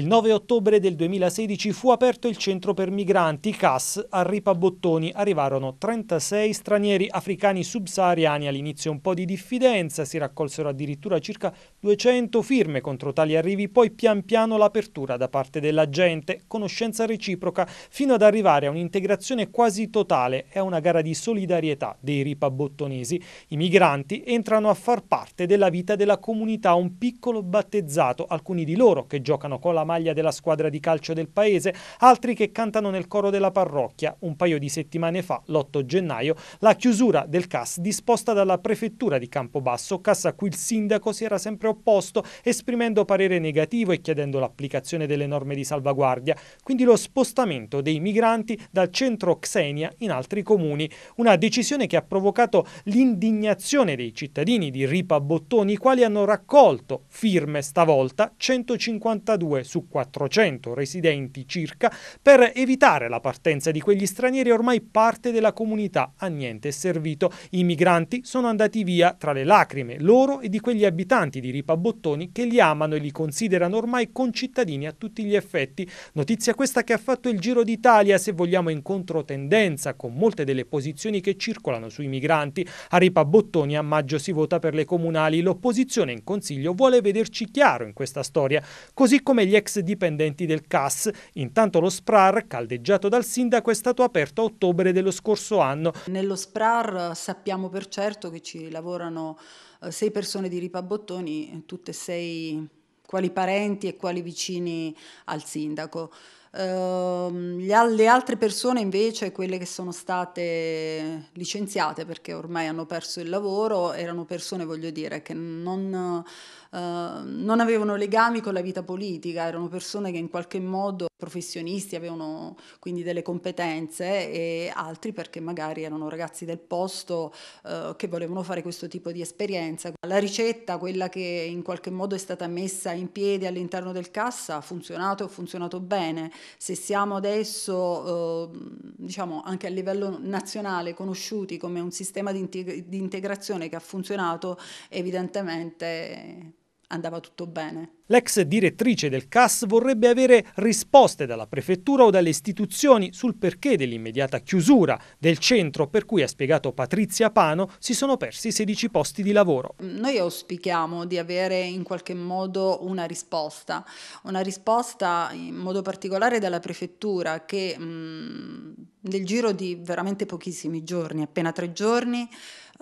Il 9 ottobre del 2016 fu aperto il centro per migranti CAS a Ripabottoni. Arrivarono 36 stranieri africani subsahariani. All'inizio un po' di diffidenza, si raccolsero addirittura circa 200 firme contro tali arrivi, poi pian piano l'apertura da parte della gente, conoscenza reciproca, fino ad arrivare a un'integrazione quasi totale e a una gara di solidarietà dei ripabottonesi. I migranti entrano a far parte della vita della comunità, un piccolo battezzato, alcuni di loro che giocano con la maglia della squadra di calcio del paese, altri che cantano nel coro della parrocchia. Un paio di settimane fa, l'8 gennaio, la chiusura del CAS disposta dalla prefettura di Campobasso, CAS a cui il sindaco si era sempre opposto, esprimendo parere negativo e chiedendo l'applicazione delle norme di salvaguardia, quindi lo spostamento dei migranti dal centro Xenia in altri comuni. Una decisione che ha provocato l'indignazione dei cittadini di Ripa Bottoni, i quali hanno raccolto firme stavolta 152 su 400 residenti circa per evitare la partenza di quegli stranieri ormai parte della comunità. A niente è servito. I migranti sono andati via tra le lacrime loro e di quegli abitanti di Ripabottoni che li amano e li considerano ormai concittadini a tutti gli effetti. Notizia questa che ha fatto il giro d'Italia, se vogliamo in controtendenza con molte delle posizioni che circolano sui migranti. A Ripabottoni a maggio si vota per le comunali. L'opposizione in consiglio vuole vederci chiaro in questa storia, così come gli ex dipendenti del CAS. Intanto lo SPRAR, caldeggiato dal sindaco, è stato aperto a ottobre dello scorso anno. Nello SPRAR sappiamo per certo che ci lavorano eh, sei persone di Ripabottoni, tutte e sei quali parenti e quali vicini al sindaco. Uh, le altre persone invece, quelle che sono state licenziate perché ormai hanno perso il lavoro, erano persone, voglio dire, che non, uh, non avevano legami con la vita politica, erano persone che in qualche modo professionisti, avevano quindi delle competenze e altri perché magari erano ragazzi del posto eh, che volevano fare questo tipo di esperienza. La ricetta, quella che in qualche modo è stata messa in piedi all'interno del cassa, ha funzionato e ha funzionato bene. Se siamo adesso, eh, diciamo, anche a livello nazionale conosciuti come un sistema di, integ- di integrazione che ha funzionato, evidentemente andava tutto bene. L'ex direttrice del CAS vorrebbe avere risposte dalla prefettura o dalle istituzioni sul perché dell'immediata chiusura del centro per cui, ha spiegato Patrizia Pano, si sono persi 16 posti di lavoro. Noi auspichiamo di avere in qualche modo una risposta, una risposta in modo particolare dalla prefettura che mh, mm, nel giro di veramente pochissimi giorni, appena tre giorni,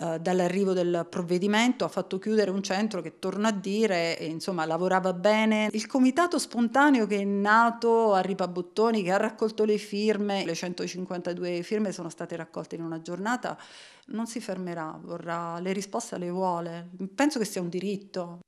eh, dall'arrivo del provvedimento ha fatto chiudere un centro che, torno a dire, insomma, lavorava bene. Il comitato spontaneo che è nato a Ripabottoni, che ha raccolto le firme, le 152 firme sono state raccolte in una giornata, non si fermerà, vorrà, le risposte le vuole. Penso che sia un diritto.